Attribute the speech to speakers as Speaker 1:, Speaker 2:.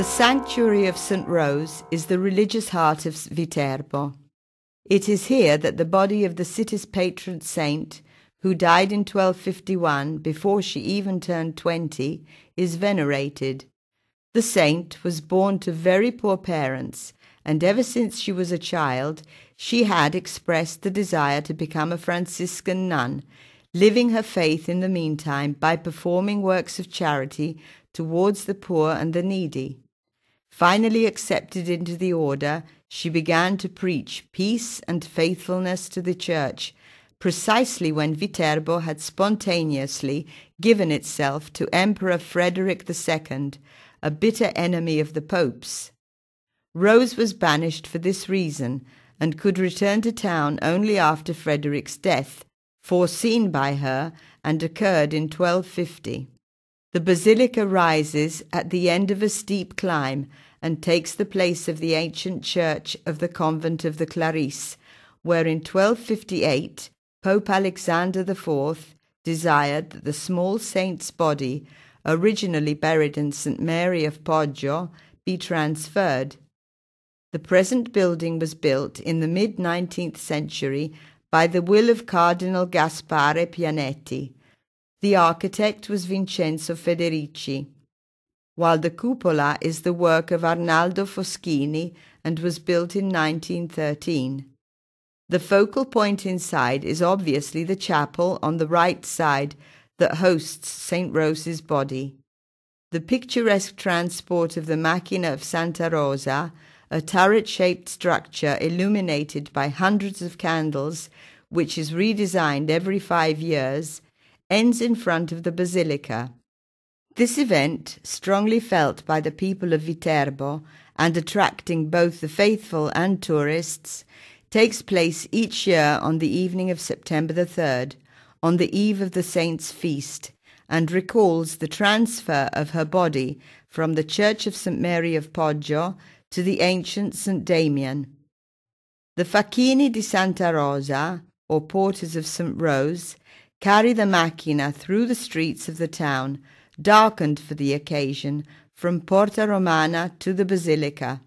Speaker 1: The sanctuary of St. Rose is the religious heart of Viterbo. It is here that the body of the city's patron saint, who died in 1251 before she even turned 20, is venerated. The saint was born to very poor parents, and ever since she was a child, she had expressed the desire to become a Franciscan nun, living her faith in the meantime by performing works of charity towards the poor and the needy. Finally accepted into the order, she began to preach peace and faithfulness to the church, precisely when Viterbo had spontaneously given itself to Emperor Frederick II, a bitter enemy of the popes. Rose was banished for this reason and could return to town only after Frederick's death, foreseen by her and occurred in 1250. The basilica rises at the end of a steep climb and takes the place of the ancient church of the convent of the Clarisse, where in 1258 Pope Alexander IV desired that the small saint's body, originally buried in St. Mary of Poggio, be transferred. The present building was built in the mid 19th century by the will of Cardinal Gaspare Pianetti. The architect was Vincenzo Federici, while the cupola is the work of Arnaldo Foschini and was built in 1913. The focal point inside is obviously the chapel on the right side that hosts St. Rose's body. The picturesque transport of the Machina of Santa Rosa, a turret shaped structure illuminated by hundreds of candles, which is redesigned every five years, ends in front of the basilica. This event, strongly felt by the people of Viterbo and attracting both the faithful and tourists, takes place each year on the evening of September the 3rd, on the eve of the saint's feast, and recalls the transfer of her body from the Church of St. Mary of Poggio to the ancient St. Damian. The Facchini di Santa Rosa, or Porters of St. Rose, carry the macchina through the streets of the town, darkened for the occasion, from Porta Romana to the Basilica.